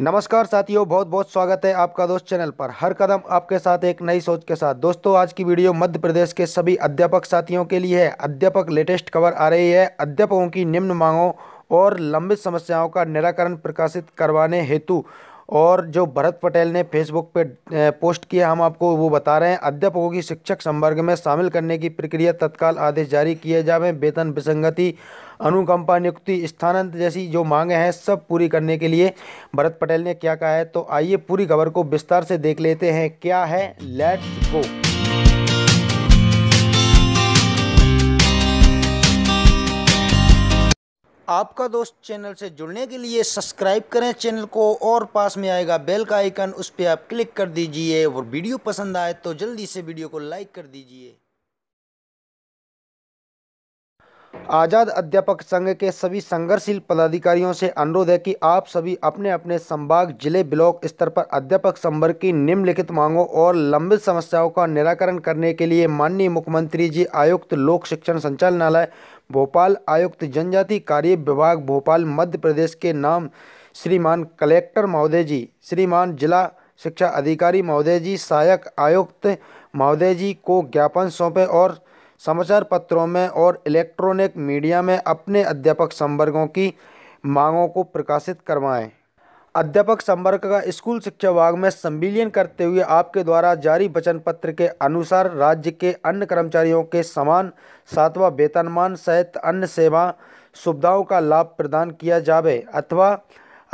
नमस्कार साथियों बहुत बहुत स्वागत है आपका दोस्त चैनल पर हर कदम आपके साथ एक नई सोच के साथ दोस्तों आज की वीडियो मध्य प्रदेश के सभी अध्यापक साथियों के लिए है अध्यापक लेटेस्ट खबर आ रही है अध्यापकों की निम्न मांगों और लंबित समस्याओं का निराकरण प्रकाशित करवाने हेतु और जो भरत पटेल ने फेसबुक पे पोस्ट किया हम आपको वो बता रहे हैं अध्यापकों की शिक्षक संवर्ग में शामिल करने की प्रक्रिया तत्काल आदेश जारी किए जावे वेतन विसंगति अनुकंपा नियुक्ति स्थानांत जैसी जो मांगे हैं सब पूरी करने के लिए भरत पटेल ने क्या कहा है तो आइए पूरी खबर को विस्तार से देख लेते हैं क्या है लेट्स गो आपका दोस्त चैनल से जुड़ने के लिए सब्सक्राइब करें चैनल को और पास में आएगा बेल का आइकन उस पर आप क्लिक कर दीजिए और वीडियो पसंद आए तो जल्दी से वीडियो को लाइक कर दीजिए आज़ाद अध्यापक संघ के सभी संघर्षशील पदाधिकारियों से अनुरोध है कि आप सभी अपने अपने संभाग जिले ब्लॉक स्तर पर अध्यापक संवर्ग की निम्नलिखित मांगों और लंबित समस्याओं का निराकरण करने के लिए माननीय मुख्यमंत्री जी आयुक्त लोक शिक्षण संचालनालय भोपाल आयुक्त जनजाति कार्य विभाग भोपाल मध्य प्रदेश के नाम श्रीमान कलेक्टर महोदय जी श्रीमान जिला शिक्षा अधिकारी महोदय जी सहायक आयुक्त महोदय जी को ज्ञापन सौंपे और समाचार पत्रों में और इलेक्ट्रॉनिक मीडिया में अपने अध्यापक संवर्गों की मांगों को प्रकाशित करवाएं अध्यापक संवर्ग का स्कूल शिक्षा विभाग में संविलियन करते हुए आपके द्वारा जारी वचन पत्र के अनुसार राज्य के अन्य कर्मचारियों के समान सातवां वेतनमान सहित अन्य सेवा सुविधाओं का लाभ प्रदान किया जावे अथवा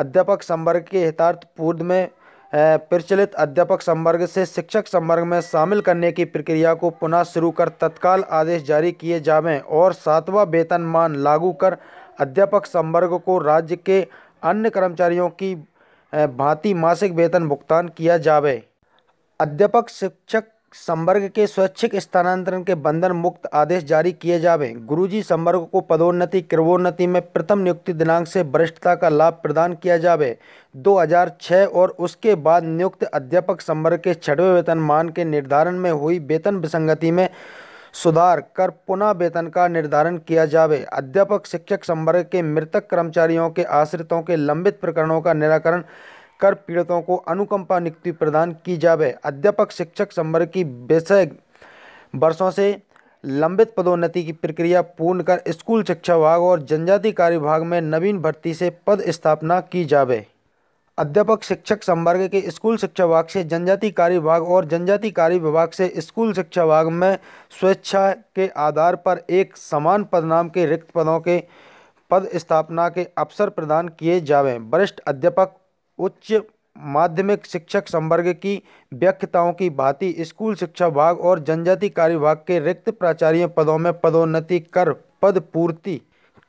अध्यापक संवर्ग के हितार्थ पूर्व में प्रचलित अध्यापक संवर्ग से शिक्षक संवर्ग में शामिल करने की प्रक्रिया को पुनः शुरू कर तत्काल आदेश जारी किए जावें और सातवां वेतनमान लागू कर अध्यापक संवर्ग को राज्य के अन्य कर्मचारियों की भांति मासिक वेतन भुगतान किया जावे अध्यापक शिक्षक संवर्ग के स्वैच्छिक स्थानांतरण के बंधन मुक्त आदेश जारी किए जावे गुरुजी संवर्ग को पदोन्नति क्रवोन्नति में प्रथम नियुक्ति दिनांक से वरिष्ठता का लाभ प्रदान किया जावे 2006 और उसके बाद नियुक्त अध्यापक संवर्ग के छठवें वेतनमान के निर्धारण में हुई वेतन विसंगति में सुधार कर पुनः वेतन का निर्धारण किया जावे अध्यापक शिक्षक संवर्ग के मृतक कर्मचारियों के आश्रितों के लंबित प्रकरणों का निराकरण कर पीड़ितों को अनुकंपा नियुक्ति प्रदान की जावे अध्यापक शिक्षक संवर्ग की विषय वर्षों से लंबित पदोन्नति की प्रक्रिया पूर्ण कर स्कूल शिक्षा विभाग और जनजाति कार्य विभाग में नवीन भर्ती से पद स्थापना की जावे अध्यापक शिक्षक संवर्ग के स्कूल शिक्षा विभाग से जनजाति कार्य विभाग और जनजाति कार्य विभाग से स्कूल शिक्षा विभाग में स्वेच्छा के आधार पर एक समान पदनाम के रिक्त पदों के पद स्थापना के अवसर प्रदान किए जावें वरिष्ठ अध्यापक उच्च माध्यमिक शिक्षक संवर्ग की व्यक्ताओं की भांति स्कूल शिक्षा विभाग और जनजाति कार्य विभाग के रिक्त प्राचार्य पदों में पदोन्नति कर पद पूर्ति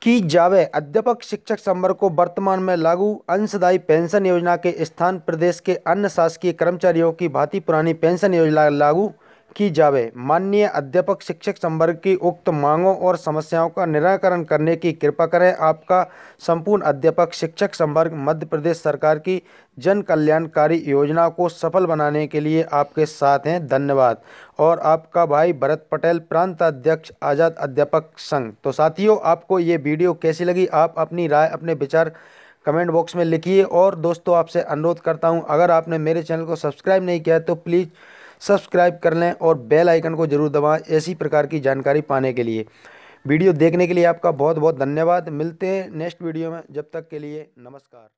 की जावे अध्यापक शिक्षक संवर्ग को वर्तमान में लागू अंशदायी पेंशन योजना के स्थान प्रदेश के अन्य शासकीय कर्मचारियों की भांति पुरानी पेंशन योजना लागू की जावे माननीय अध्यापक शिक्षक संवर्ग की उक्त मांगों और समस्याओं का निराकरण करने की कृपा करें आपका संपूर्ण अध्यापक शिक्षक संवर्ग मध्य प्रदेश सरकार की जन कल्याणकारी योजना को सफल बनाने के लिए आपके साथ हैं धन्यवाद और आपका भाई भरत पटेल प्रांत अध्यक्ष आज़ाद अध्यापक संघ तो साथियों आपको ये वीडियो कैसी लगी आप अपनी राय अपने विचार कमेंट बॉक्स में लिखिए और दोस्तों आपसे अनुरोध करता हूँ अगर आपने मेरे चैनल को सब्सक्राइब नहीं किया तो प्लीज़ सब्सक्राइब कर लें और बेल आइकन को ज़रूर दबाएं ऐसी प्रकार की जानकारी पाने के लिए वीडियो देखने के लिए आपका बहुत बहुत धन्यवाद मिलते हैं नेक्स्ट वीडियो में जब तक के लिए नमस्कार